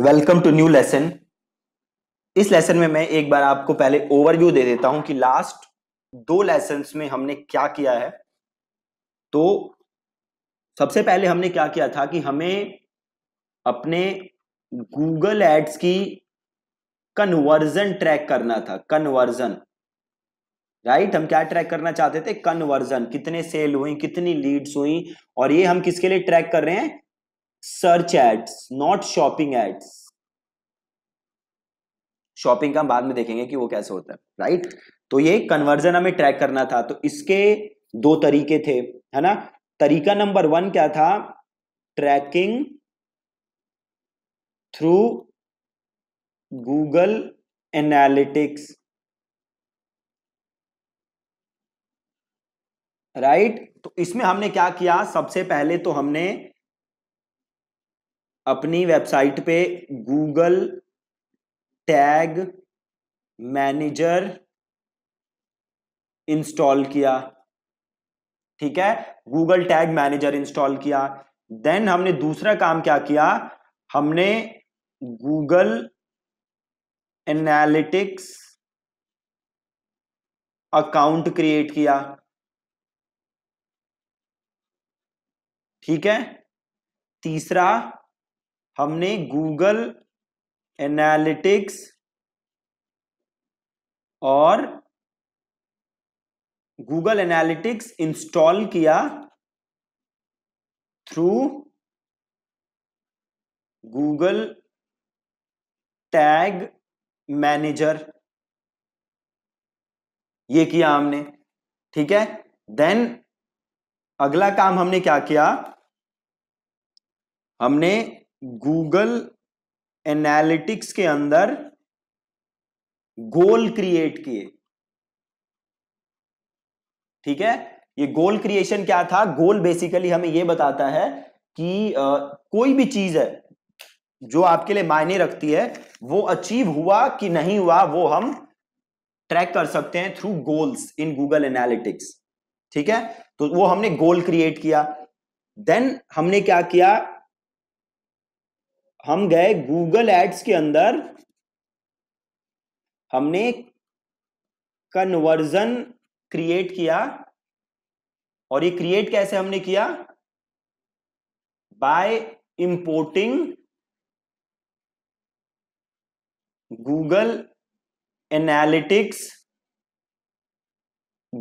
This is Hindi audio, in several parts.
वेलकम टू न्यू लेसन इस लेसन में मैं एक बार आपको पहले ओवरव्यू दे देता हूं कि लास्ट दो लेसन में हमने क्या किया है तो सबसे पहले हमने क्या किया था कि हमें अपने गूगल एड्स की कन्वर्जन ट्रैक करना था कन्वर्जन राइट हम क्या ट्रैक करना चाहते थे कन्वर्जन कितने सेल हुई कितनी लीड्स हुई और ये हम किसके लिए ट्रैक कर रहे हैं search ads not shopping ads shopping का हम बाद में देखेंगे कि वो कैसे होता है राइट तो ये कन्वर्जन हमें ट्रैक करना था तो इसके दो तरीके थे है ना तरीका नंबर वन क्या था tracking through Google Analytics right तो इसमें हमने क्या किया सबसे पहले तो हमने अपनी वेबसाइट पे गूगल टैग मैनेजर इंस्टॉल किया ठीक है गूगल टैग मैनेजर इंस्टॉल किया देन हमने दूसरा काम क्या किया हमने गूगल एनालिटिक्स अकाउंट क्रिएट किया ठीक है तीसरा हमने गूगल एनालिटिक्स और गूगल एनालिटिक्स इंस्टॉल किया थ्रू गूगल टैग मैनेजर ये किया हमने ठीक है देन अगला काम हमने क्या किया हमने गूगल एनालिटिक्स के अंदर गोल क्रिएट किए ठीक है ये गोल क्रिएशन क्या था गोल बेसिकली हमें ये बताता है कि आ, कोई भी चीज है जो आपके लिए मायने रखती है वो अचीव हुआ कि नहीं हुआ वो हम ट्रैक कर सकते हैं through goals in Google Analytics ठीक है तो वो हमने गोल क्रिएट किया देन हमने क्या किया हम गए गूगल एड्स के अंदर हमने कन्वर्जन क्रिएट किया और ये क्रिएट कैसे हमने किया by importing Google Analytics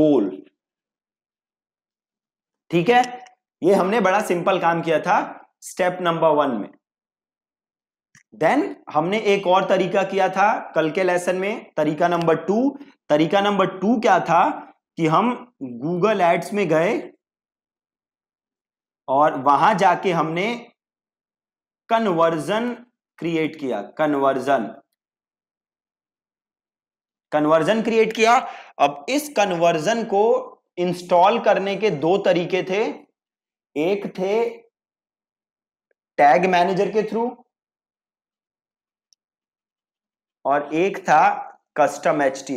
goal ठीक है ये हमने बड़ा सिंपल काम किया था स्टेप नंबर वन में देन हमने एक और तरीका किया था कल के लेसन में तरीका नंबर टू तरीका नंबर टू क्या था कि हम गूगल एड्स में गए और वहां जाके हमने कन्वर्जन क्रिएट किया कन्वर्जन कन्वर्जन क्रिएट किया अब इस कन्वर्जन को इंस्टॉल करने के दो तरीके थे एक थे टैग मैनेजर के थ्रू और एक था कस्टम एच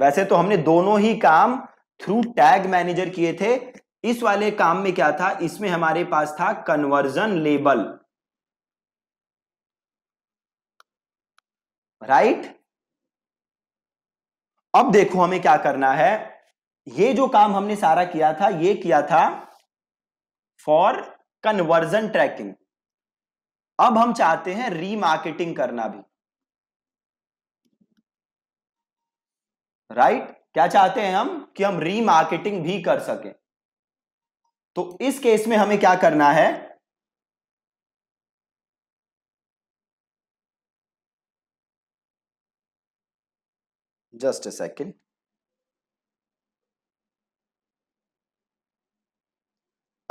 वैसे तो हमने दोनों ही काम थ्रू टैग मैनेजर किए थे इस वाले काम में क्या था इसमें हमारे पास था कन्वर्जन लेबल राइट अब देखो हमें क्या करना है ये जो काम हमने सारा किया था ये किया था फॉर कन्वर्जन ट्रैकिंग अब हम चाहते हैं रीमार्केटिंग करना भी राइट right? क्या चाहते हैं हम कि हम रीमार्केटिंग भी कर सकें तो इस केस में हमें क्या करना है जस्ट अ सेकेंड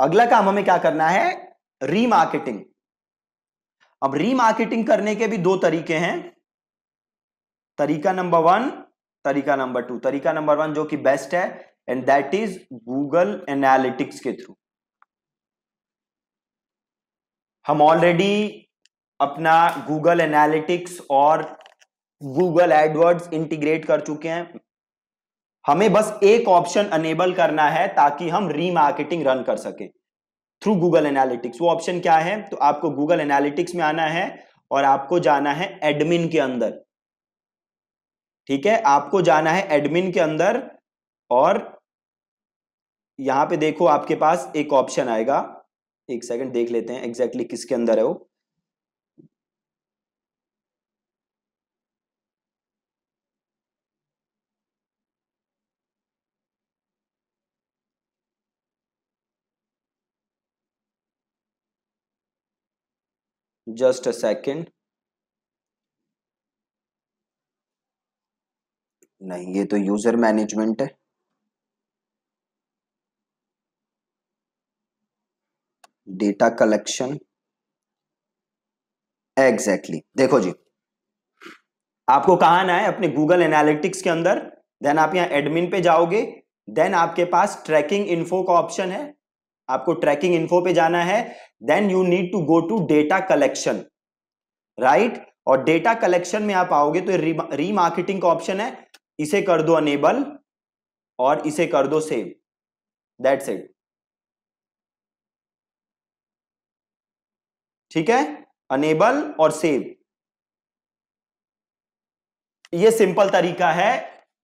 अगला काम हमें क्या करना है रीमार्केटिंग अब रीमार्केटिंग करने के भी दो तरीके हैं तरीका नंबर वन तरीका नंबर टू तरीका नंबर वन जो कि बेस्ट है and that is Google Analytics के थ्रू हम ऑलरेडी अपना गूगल एनालिटिक्स और गूगल एडवर्ड्स इंटीग्रेट कर चुके हैं हमें बस एक ऑप्शन अनेबल करना है ताकि हम रीमार्केटिंग रन कर सकें थ्रू गूगल एनालिटिक्स वो ऑप्शन क्या है तो आपको गूगल एनालिटिक्स में आना है और आपको जाना है एडमिन के अंदर ठीक है आपको जाना है एडमिन के अंदर और यहां पे देखो आपके पास एक ऑप्शन आएगा एक सेकंड देख लेते हैं एग्जैक्टली exactly किसके अंदर है वो just a second नहीं ये तो यूजर मैनेजमेंट है डेटा कलेक्शन एग्जैक्टली देखो जी आपको कहा ना है अपने गूगल एनालिटिक्स के अंदर देन आप यहां एडमिन पे जाओगे देन आपके पास ट्रैकिंग इन्फो का ऑप्शन है आपको ट्रैकिंग इन्फो पे जाना है then you need to go to data collection right और डेटा कलेक्शन में आप आओगे तो रीमार्केटिंग का ऑप्शन है इसे कर दो अनेबल और इसे कर दो सेव दैट्स इट ठीक है अनेबल और सेव ये सिंपल तरीका है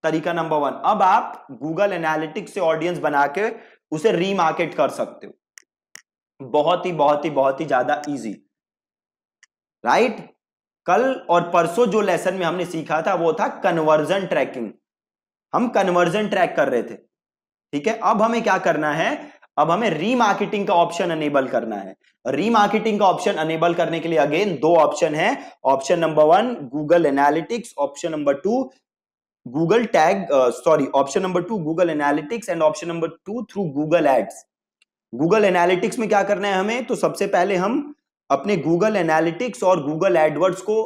तरीका नंबर वन अब आप गूगल एनालिटिक्स से ऑडियंस बना के उसे रीमार्केट कर सकते हो बहुत ही बहुत ही बहुत ही ज्यादा इजी राइट कल और परसों जो लेसन में हमने सीखा था वो था कन्वर्जन ट्रैकिंग हम कन्वर्जन ट्रैक कर रहे थे ठीक है अब हमें क्या करना है अब हमें रीमार्केटिंग का ऑप्शन अनेबल करना है रीमार्केटिंग का ऑप्शन अनेबल करने के लिए अगेन दो ऑप्शन है option number one Google Analytics option number two Google tag sorry option number two Google Analytics and option number two through Google ads Google Analytics में क्या करना है हमें तो सबसे पहले हम अपने गूगल एनालिटिक्स और गूगल एडवर्ड्स को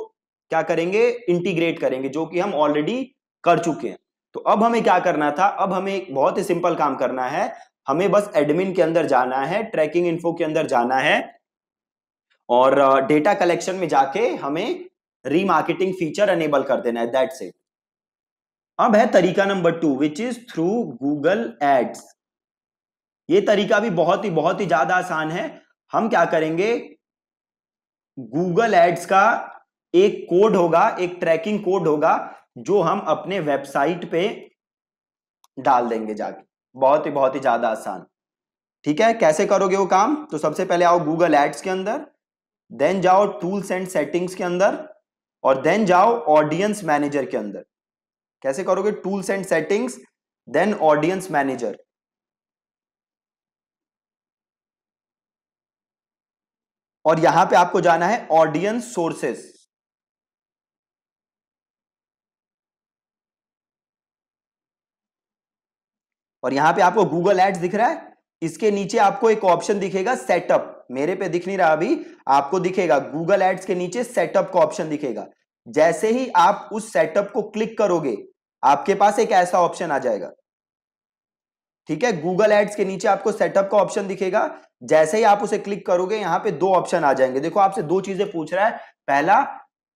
क्या करेंगे इंटीग्रेट करेंगे जो कि हम ऑलरेडी कर चुके हैं तो अब हमें क्या करना था अब हमें एक बहुत ही सिंपल काम करना है हमें बस एडमिन के अंदर जाना है ट्रैकिंग इन्फो के अंदर जाना है और डेटा uh, कलेक्शन में जाके हमें रीमार्केटिंग फीचर अनेबल कर देना है दैट से अब है तरीका number two which is through Google ads ये तरीका भी बहुत ही बहुत ही ज्यादा आसान है हम क्या करेंगे गूगल एड्स का एक कोड होगा एक ट्रैकिंग कोड होगा जो हम अपने वेबसाइट पे डाल देंगे जाके बहुत ही बहुत ही ज्यादा आसान ठीक है कैसे करोगे वो काम तो सबसे पहले आओ गूगल एड्स के अंदर देन जाओ टूल्स एंड सेटिंग्स के अंदर और देन जाओ ऑडियंस मैनेजर के अंदर कैसे करोगे tools and settings then audience manager और यहां पे आपको जाना है ऑडियंस सोर्सेस और यहां पे आपको गूगल एड्स दिख रहा है इसके नीचे आपको एक ऑप्शन दिखेगा सेटअप मेरे पे दिख नहीं रहा अभी आपको दिखेगा गूगल एड्स के नीचे सेटअप का ऑप्शन दिखेगा जैसे ही आप उस सेटअप को क्लिक करोगे आपके पास एक ऐसा ऑप्शन आ जाएगा ठीक है गूगल एड्स के नीचे आपको सेटअप का ऑप्शन दिखेगा जैसे ही आप उसे क्लिक करोगे यहां पे दो ऑप्शन आ जाएंगे देखो आपसे दो चीजें पूछ रहा है पहला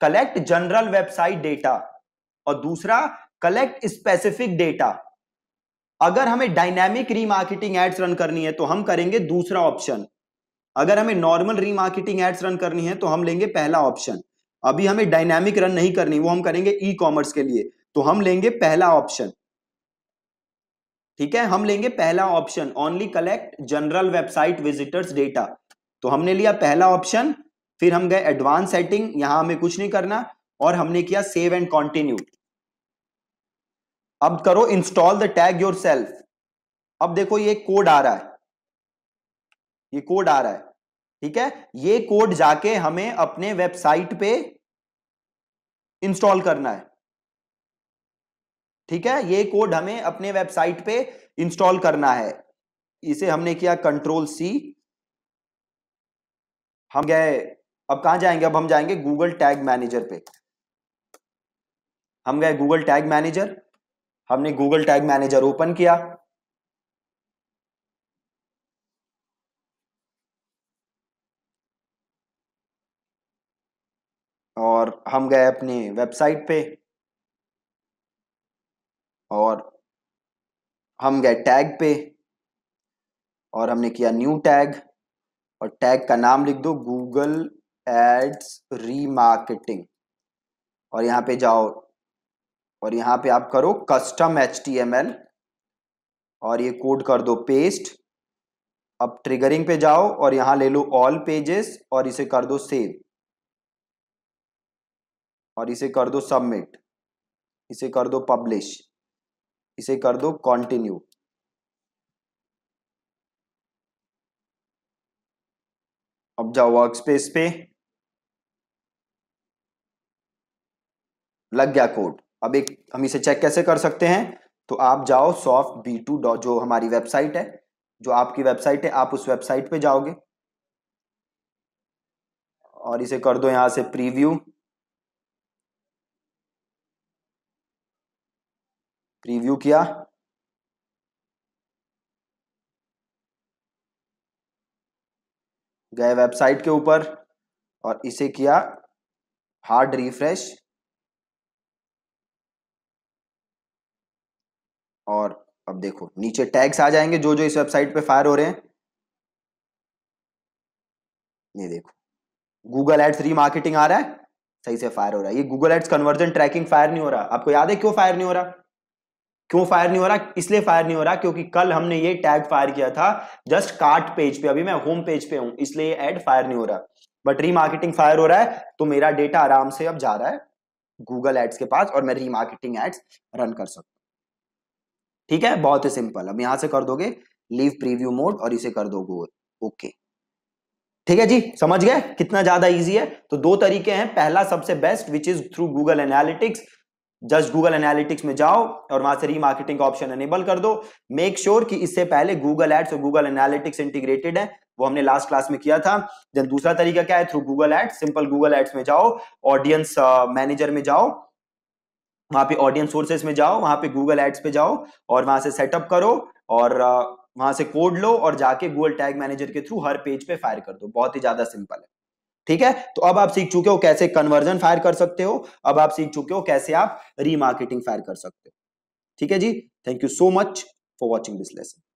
कलेक्ट जनरल वेबसाइट डेटा और दूसरा कलेक्ट स्पेसिफिक डेटा अगर हमें डायनामिक रीमार्केटिंग एड्स रन करनी है तो हम करेंगे दूसरा ऑप्शन अगर हमें नॉर्मल रीमार्केटिंग एड्स रन करनी है तो हम लेंगे पहला ऑप्शन अभी हमें डायनामिक रन नहीं करनी वो हम करेंगे ई e कॉमर्स के लिए तो हम लेंगे पहला ऑप्शन ठीक है हम लेंगे पहला option only collect general website visitors data तो हमने लिया पहला ऑप्शन फिर हम गए एडवांस सेटिंग यहां हमें कुछ नहीं करना और हमने किया सेव एंड कॉन्टिन्यू अब करो install the tag yourself अब देखो ये कोड आ रहा है ये कोड आ रहा है ठीक है ये कोड जाके हमें अपने वेबसाइट पे इंस्टॉल करना है ठीक है ये कोड हमें अपने वेबसाइट पे इंस्टॉल करना है इसे हमने किया कंट्रोल सी हम गए अब कहा जाएंगे अब हम जाएंगे गूगल टैग मैनेजर पे हम गए गूगल टैग मैनेजर हमने गूगल टैग मैनेजर ओपन किया और हम गए अपने वेबसाइट पे और हम गए टैग पे और हमने किया न्यू टैग और टैग का नाम लिख दो गूगल एड्स रीमार्केटिंग और यहाँ पे जाओ और यहाँ पे आप करो कस्टम एच और ये कोड कर दो पेस्ट अब ट्रिगरिंग पे जाओ और यहाँ ले लो ऑल पेजेस और इसे कर दो सेव और इसे कर दो सबमिट इसे कर दो पब्लिश इसे कर दो कंटिन्यू अब जाओ वर्क स्पेस पे लग गया कोड अब एक हम इसे चेक कैसे कर सकते हैं तो आप जाओ सॉफ्ट बी टू डॉट जो हमारी वेबसाइट है जो आपकी वेबसाइट है आप उस वेबसाइट पे जाओगे और इसे कर दो यहां से प्रीव्यू प्रीव्यू किया गए वेबसाइट के ऊपर और इसे किया हार्ड रिफ्रेश और अब देखो नीचे टैग्स आ जाएंगे जो जो इस वेबसाइट पे फायर हो रहे हैं ये देखो गूगल एड्स री मार्केटिंग आ रहा है सही से फायर हो रहा है ये Google ads conversion tracking fire नहीं हो रहा आपको याद है क्यों फायर नहीं हो रहा क्यों फायर नहीं हो रहा इसलिए फायर नहीं हो रहा क्योंकि कल हमने ये टैग फायर किया था जस्ट कार्ट पेज पे अभी मैं होम पेज पे हूं इसलिए एड फायर नहीं हो रहा बट रीमार्केटिंग फायर हो रहा है तो मेरा डेटा आराम से अब जा रहा है गूगल एड्स के पास और मैं रीमार्केटिंग एड्स रन कर सकता ठीक है बहुत ही सिंपल अब यहां से कर दोगे लीव प्रीव्यू मोड और इसे कर दोगे ओके ठीक है जी समझ गए कितना ज्यादा इजी है तो दो तरीके हैं पहला सबसे best which is through Google Analytics just Google Analytics में जाओ और वहां से री का ऑप्शन एनेबल कर दो मेक श्योर sure कि इससे पहले गूगल एड्स और गूगल एनालिटिक्स इंटीग्रेटेड है वो हमने लास्ट क्लास में किया था देन दूसरा तरीका क्या है through Google ads simple Google ads में जाओ ऑडियंस मैनेजर uh, में जाओ वहां पे ऑडियंस सोर्सेस में जाओ वहां पे गूगल एड्स पे जाओ और वहां से सेटअप करो और uh, वहां से कोड लो और जाके गूगल टैग मैनेजर के थ्रू हर पेज पे फायर कर दो बहुत ही ज्यादा सिंपल है ठीक है तो अब आप सीख चुके हो कैसे कन्वर्जन फायर कर सकते हो अब आप सीख चुके हो कैसे आप रीमार्केटिंग फायर कर सकते हो ठीक है जी thank you so much for watching this lesson